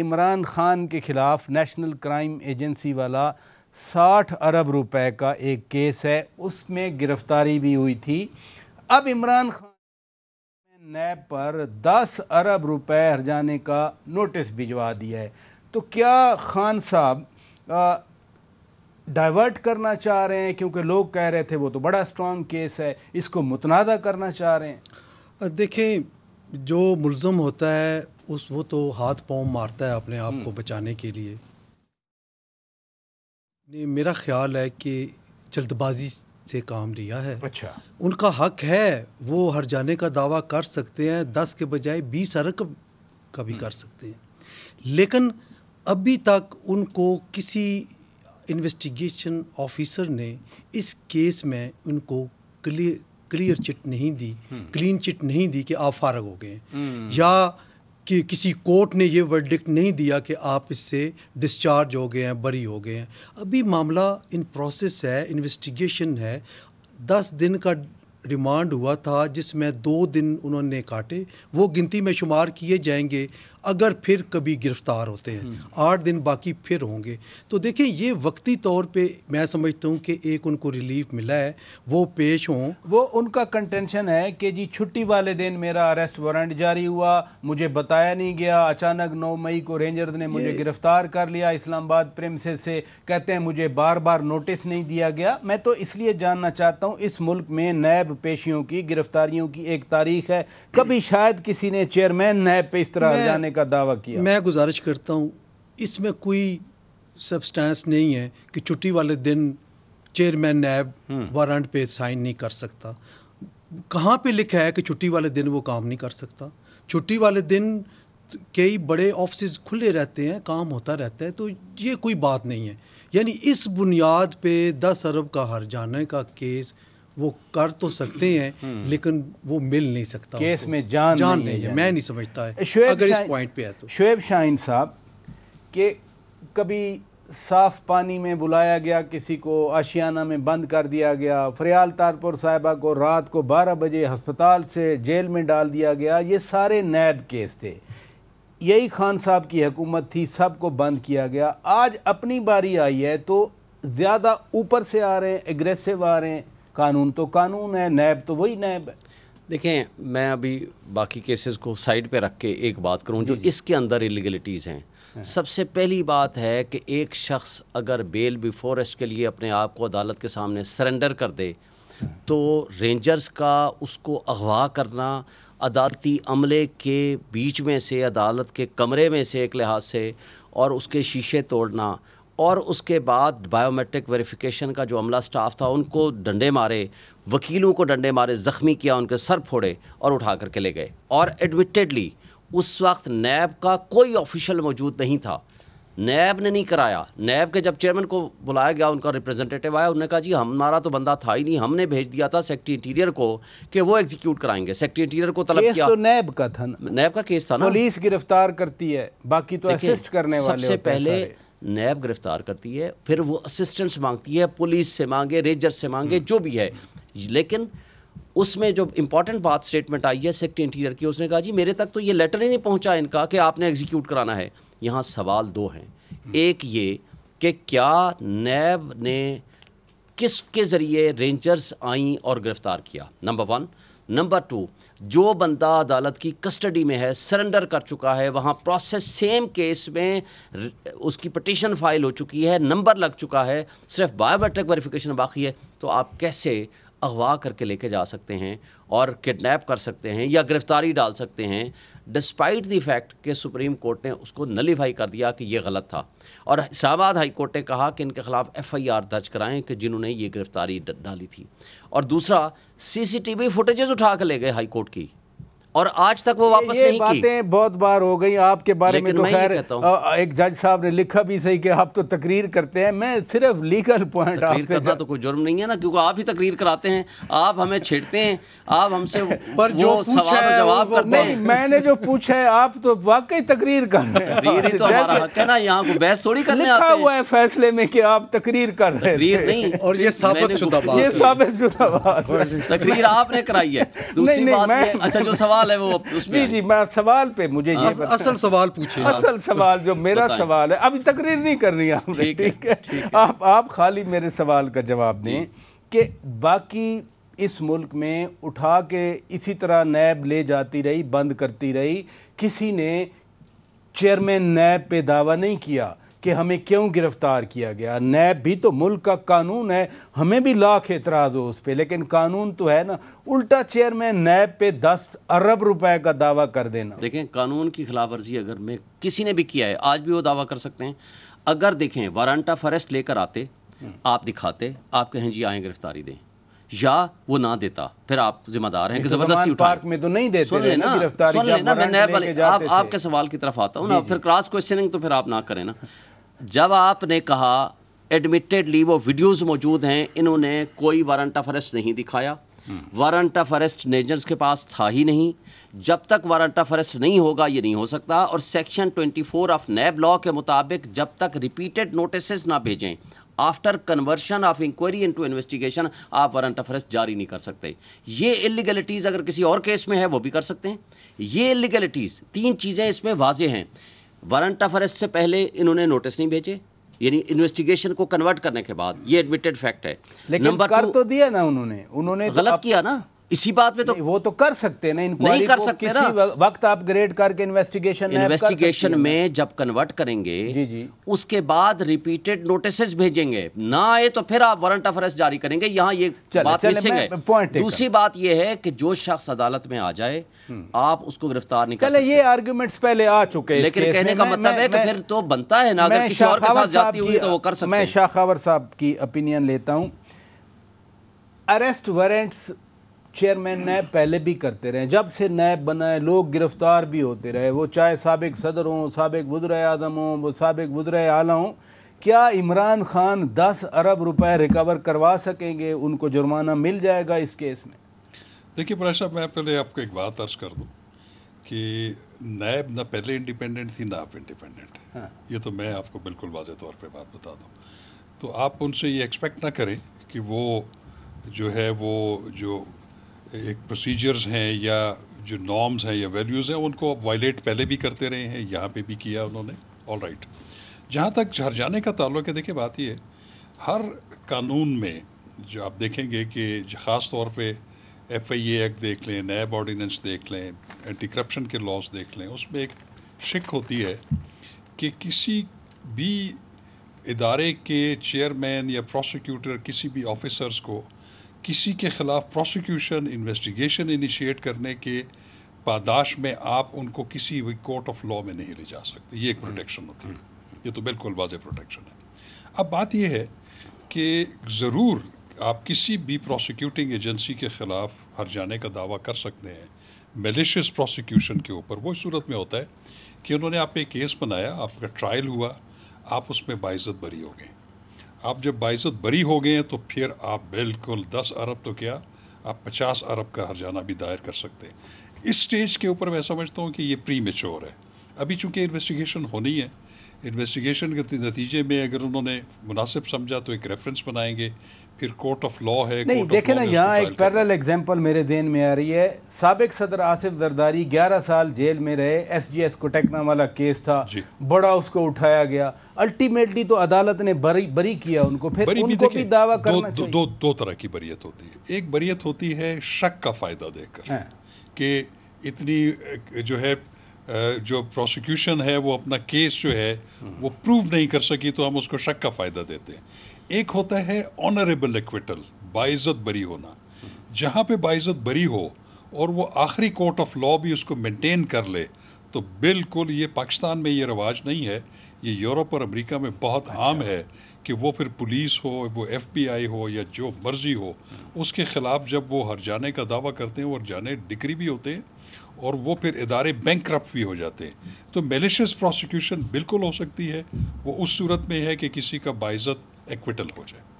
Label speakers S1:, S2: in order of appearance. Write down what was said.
S1: इमरान ख़ान के ख़िलाफ़ national crime agency वाला साठ अरब रुपए का एक केस है उसमें गिरफ़्तारी भी हुई थी अब इमरान खान ने नैब पर दस अरब रुपए जाने का नोटिस भिजवा दिया है तो क्या खान साहब डाइवर्ट करना चाह रहे हैं क्योंकि लोग कह रहे थे वो तो बड़ा स्ट्रॉन्ग केस है इसको मुतनादा करना चाह रहे हैं देखें जो मुलम होता है उस वो तो हाथ पाँव मारता
S2: है अपने आप को हम्म। बचाने के लिए ने मेरा ख्याल है कि जल्दबाजी से काम लिया है अच्छा उनका हक है वो हर जाने का दावा कर सकते हैं दस के बजाय बीस अरक का भी हम्म। कर सकते हैं लेकिन अभी तक उनको किसी इन्वेस्टिगेशन ऑफिसर ने इस केस में उनको क्लियर क्लियर चिट नहीं दी क्लीन हम्म। चिट नहीं दी कि आप फारग हो
S1: गए
S2: या कि किसी कोर्ट ने ये वर्डिक्ट नहीं दिया कि आप इससे डिस्चार्ज हो गए हैं बरी हो गए हैं अभी मामला इन प्रोसेस है इन्वेस्टिगेशन है दस दिन का रिमांड हुआ था जिसमें दो दिन उन्होंने काटे वो गिनती में शुमार किए जाएंगे अगर फिर कभी गिरफ्तार होते हैं हम्म। आठ दिन बाकी फिर होंगे तो देखें ये वक्ती तौर पे मैं समझता
S1: हूँ कि एक उनको रिलीफ मिला है वो पेश हों वो उनका कंटेंशन है कि जी छुट्टी वाले दिन मेरा अरेस्ट वारंट जारी हुआ मुझे बताया नहीं गया अचानक नौ मई को रेंजर ने मुझे गिरफ्तार कर लिया इस्लामाबाद प्रेमसे से कहते हैं मुझे बार बार नोटिस नहीं दिया गया मैं तो इसलिए जानना चाहता हूँ इस मुल्क में नैब पेशियों की गिरफ्तारियों की एक तारीख है कभी शायद किसी ने चेयरमैन नैब पे इस तरह जाने का का दावा किया मैं गुजारिश करता हूँ
S2: इसमें कोई सब्सटेंस
S1: नहीं है कि
S2: छुट्टी वाले दिन चेयरमैन नैब वारंट पे साइन नहीं कर सकता कहाँ पे लिखा है कि छुट्टी वाले दिन वो काम नहीं कर सकता छुट्टी वाले दिन कई बड़े ऑफिस खुले रहते हैं काम होता रहता है तो ये कोई बात नहीं है यानी इस बुनियाद पे दस अरब का हर जाने का केस वो कर तो सकते हैं हम्म। लेकिन वो मिल
S1: नहीं सकता केस में जान जान नहीं, नहीं है मैं नहीं समझता है अगर इस पॉइंट पे है तो शुएब शाहिन साहब के कभी साफ पानी में बुलाया गया किसी को आशियाना में बंद कर दिया गया फरियाल तारपुर साहिबा को रात को 12 बजे हस्पताल से जेल में डाल दिया गया ये सारे नैब केस थे यही खान साहब की हुकूमत थी सबको बंद किया गया आज अपनी बारी आई है तो ज़्यादा ऊपर से आ रहे हैं एग्रेसिव आ रहे हैं कानून तो कानून है नैब तो वही नैब है
S3: देखें मैं अभी बाकी केसेस को साइड पे रख के एक बात करूं जो इसके अंदर इलीगलिटीज़ हैं हाँ। सबसे पहली बात है कि एक शख्स अगर बेल बिफोरेस्ट के लिए अपने आप को अदालत के सामने सरेंडर कर दे तो रेंजर्स का उसको अगवा करना अदालती अमले के बीच में से अदालत के कमरे में से एक लिहाज से और उसके शीशे तोड़ना और उसके बाद बायोमेट्रिक वेरिफिकेशन का जो अमला स्टाफ था उनको डंडे मारे वकीलों को डंडे मारे ज़ख्मी किया उनके सर फोड़े और उठा के ले गए और एडमिटेडली उस वक्त नैब का कोई ऑफिशियल मौजूद नहीं था नैब ने नहीं कराया नैब के जब चेयरमैन को बुलाया गया उनका रिप्रेजेंटेटिव आया उन्होंने कहा जी हमारा तो बंदा था ही नहीं हमने भेज दिया था सेक्टरी इंटीरियर को कि वो एग्जीक्यूट कराएंगे सेक्टरी इंटीरियर को तलब किया तो
S1: नैब का था
S3: नैब का केस था ना पुलिस
S1: गिरफ्तार करती है बाकी तो असिस्ट करने वाले सबसे पहले
S3: नैब गिरफ्तार करती है फिर वो असिस्टेंस मांगती है पुलिस से मांगे रेंजर से मांगे हम्म। जो भी है लेकिन उसमें जो इंपॉर्टेंट बात स्टेटमेंट आई है सेक्टर इंटीरियर की उसने कहा जी मेरे तक तो ये लेटर ही नहीं पहुंचा इनका कि आपने एग्जीक्यूट कराना है यहाँ सवाल दो हैं हम्म। एक ये कि क्या नैब ने किसके ज़रिए रेंजर्स आई और गिरफ़्तार किया नंबर वन नंबर टू जो बंदा अदालत की कस्टडी में है सरेंडर कर चुका है वहाँ प्रोसेस सेम केस में उसकी पटिशन फाइल हो चुकी है नंबर लग चुका है सिर्फ बायोमेट्रिक वेरिफिकेशन बाकी है तो आप कैसे अगवा करके लेके जा सकते हैं और किडनैप कर सकते हैं या गिरफ्तारी डाल सकते हैं डिस्पाइट दी फैक्ट कि सुप्रीम कोर्ट ने उसको नलीफाई कर दिया कि ये गलत था और इस्लामाबाद हाई कोर्ट ने कहा कि इनके ख़िलाफ़ एफ़ आई आर दर्ज कराएं कि जिन्होंने ये गिरफ़्तारी डाली थी और दूसरा सी सी टी वी फुटेजेज़ उठा कर ले गए हाई कोर्ट की और आज तक वो वापस ये नहीं बातें
S1: बहुत बार हो गई आपके बारे में तो खैर एक जज साहब ने लिखा भी सही कि आप तो तकरीर करते हैं मैं सिर्फ लीगल पॉइंट आपसे करना
S3: तो कोई जुर्म नहीं है ना क्योंकि आप ही तकरीर कराते हैं आप हमें छेड़ते हैं आप हमसे पर जो सवाल जवाब करते
S1: हैं मैंने जो पूछा है आप तो वाकई तकरीर कर रहे हैं तो हमारा हक
S3: है ना यहाँ को बहस
S1: थोड़ी करने आते हैं हुआ है फैसले में कि आप तकरीर कर रहे तकरीर नहीं और ये साबित शुदा बात ये साबित शुदा बात तकरीर आपने कराई है दूसरी बात है अच्छा जो सवाल सवाल है वो जी जी मैं सवाल पे मुझे ये असल सवाल पूछे असल सवाल जो मेरा सवाल है अभी तकरीर नहीं कर रही आपने ठीक है आप आप खाली मेरे सवाल का जवाब दें कि बाकी इस मुल्क में उठा के इसी तरह नैब ले जाती रही बंद करती रही किसी ने चेयरमैन नैब पे दावा नहीं किया कि हमें क्यों गिरफ्तार किया गया नैब भी तो मुल्क का कानून है हमें भी लाख एतराज़ हो उस पर लेकिन कानून तो है ना उल्टा चेयरमैन नैब पे दस अरब रुपए का दावा कर देना
S3: देखें कानून की खिलाफ वर्जी अगर मैं किसी ने भी किया है आज भी वो दावा कर सकते हैं अगर देखें वारंटा फरेस्ट लेकर आते हम्म। आप दिखाते आप कहें जी आए गिरफ्तारी दें या वो ना देता फिर आप जिम्मेदार हैं कि तो जबरदस्ती उठा पार्क
S1: में तो नहीं देते सुन लेना सुन लेना मैं नए वाले आप आपके
S3: सवाल की तरफ आता हूँ ना फिर क्रॉस क्वेश्चनिंग तो फिर आप ना करें ना जब आपने कहा एडमिटेडली वो वीडियोस मौजूद हैं इन्होंने कोई वारंट ऑफ अरेस्ट नहीं दिखाया हम्म। वारंट ऑफ अरेस्ट नेजर्स के पास था ही नहीं जब तक वारंट ऑफ अरेस्ट नहीं होगा ये नहीं हो सकता और सेक्शन 24 ऑफ नैब लॉ के मुताबिक जब तक रिपीटेड नोटिस ना भेजें after conversion of inquiry into investigation आप वारंट ऑफ अरेस्ट जारी नहीं कर सकते ये इलीगलिटीज़ अगर किसी और केस में है वो भी कर सकते हैं ये इलीगलिटीज़ तीन चीज़ें इसमें वाजे हैं वारंट ऑफ अरेस्ट से पहले इन्होंने नोटिस नहीं भेजे यानी इन्वेस्टिगेशन को कन्वर्ट करने के बाद ये एडमिटेड फैक्ट है
S1: लेकिन नंबर कर तो दिया ना उन्होंने उन्होंने तो गलत तो आप... किया ना इसी बात में तो वो तो कर सकते
S3: हैं ना नहीं कर सकते ना
S1: वक्त आप ग्रेड करके इन्वेस्टिगेशन इन्वेस्टिगेशन
S3: कर में जब कन्वर्ट करेंगे जी जी उसके बाद रिपीटेड नोटिस भेजेंगे ना आए तो फिर आप वारंट ऑफ अरेस्ट जारी करेंगे यहाँ ये चले, बात मिसिंग है दूसरी बात ये है कि जो शख्स अदालत में आ जाए हम्म। आप उसको गिरफ्तार नहीं कर ये आर्ग्यूमेंट पहले आ चुके हैं लेकिन कहने का मतलब है कि फिर तो बनता है ना अगर किसी और के साथ जाती हुई तो वो कर सकते मैं
S1: शाखावर साहब की ओपिनियन लेता हूँ अरेस्ट वारंट्स चेयरमैन नैब पहले भी करते रहे जब से नैब बनाए लोग गिरफ्तार भी होते रहे वो चाहे सबक सदर हों सबक वज्र आदम हों वो सबक वज्र आला हों क्या इमरान खान दस अरब रुपए रिकवर करवा सकेंगे उनको जुर्माना मिल जाएगा इस केस में
S4: देखिए प्राय साहब मैं पहले आपको एक बात अर्ज कर दूँ कि नैब ना पहले इंडिपेंडेंट थी ना आप इंडिपेंडेंट हाँ। ये तो मैं आपको बिल्कुल वाज तौर पर बात बता दूँ तो आप उनसे ये एक्सपेक्ट ना करें कि वो जो है वो जो एक प्रोसीजर्स हैं या जो नॉर्म्स हैं या वैल्यूज़ हैं उनको आप वायलेट पहले भी करते रहे हैं यहाँ पे भी किया उन्होंने ऑल राइट जहाँ तक हर जाने का ताल्लुक है देखिए बात ये हर कानून में जो आप देखेंगे कि ख़ास तौर पे एफ आई एक्ट देख लें नैब ऑर्डीनेंस देख लें एंटी करप्शन के लॉज देख लें उसमें एक शिक होती है कि किसी भी इदारे के चेयरमैन या प्रोसिक्यूटर किसी भी ऑफिसर्स को किसी के ख़िलाफ़ प्रोसिक्यूशन इन्वेस्टिगेशन इनिशिएट करने के पादाश में आप उनको किसी भी कोर्ट ऑफ लॉ में नहीं ले जा सकते ये एक प्रोटेक्शन हम्म। होती है हम्म। ये तो बिल्कुल वाज प्रोटेक्शन है अब बात यह है कि ज़रूर आप किसी भी प्रोसिक्यूटिंग एजेंसी के ख़िलाफ़ हर जाने का दावा कर सकते हैं मेलिशियस प्रोसिक्यूशन के ऊपर वो सूरत में होता है कि उन्होंने आप पे केस बनाया आपका ट्रायल हुआ आप उसमें बाइज़त बरी हो गए आप जब बाइसत बरी हो गए हैं तो फिर आप बिल्कुल दस अरब तो क्या आप पचास अरब का हरजाना भी दायर कर सकते हैं इस स्टेज के ऊपर मैं समझता हूँ कि ये प्री मेच्योर है अभी चूँकि इन्वेस्टिगेशन होनी है इन्वेस्टिगेशन के नतीजे में अगर उन्होंने मुनासिब समझा तो एक रेफरेंस बनाएंगे फिर कोर्ट ऑफ लॉ है नहीं देखे ना यहाँ एक
S1: पैरल एग्जांपल मेरे जेन में आ रही है सबक सदर आसिफ जरदारी 11 साल जेल में रहे एस जी एस कोटेकना वाला केस था बड़ा उसको उठाया गया अल्टीमेटली तो अदालत ने बरी बरी किया उनको फिर बरी उनको भी, भी दावा करना दो, दो,
S4: दो तरह की बरीयत होती है एक बरीयत होती है शक का फ़ायदा देकर हाँ। के इतनी जो है जो प्रोसिक्यूशन है वो अपना केस जो है वो प्रूव नहीं कर सकी तो हम उसको शक का फ़ायदा देते हैं एक होता है ऑनरेबल एक्विटल बाइज़त बरी होना जहाँ पे बाइज़त बरी हो और वो आखिरी कोर्ट ऑफ लॉ भी उसको मेंटेन कर ले तो बिल्कुल ये पाकिस्तान में ये रवाज नहीं है ये यूरोप और अमेरिका में बहुत अच्छा। आम है कि वो फिर पुलिस हो वो एफबीआई हो या जो मर्जी हो उसके ख़िलाफ़ जब वो हर जाने का दावा करते हैं और जाने डिग्री भी होते हैं और वो फिर इदारे बैंक भी हो जाते हैं तो मेलिशियस प्रोसिक्यूशन बिल्कुल हो सकती है वो उस सूरत में है कि किसी का बाइज़त एक्विटल हो जाए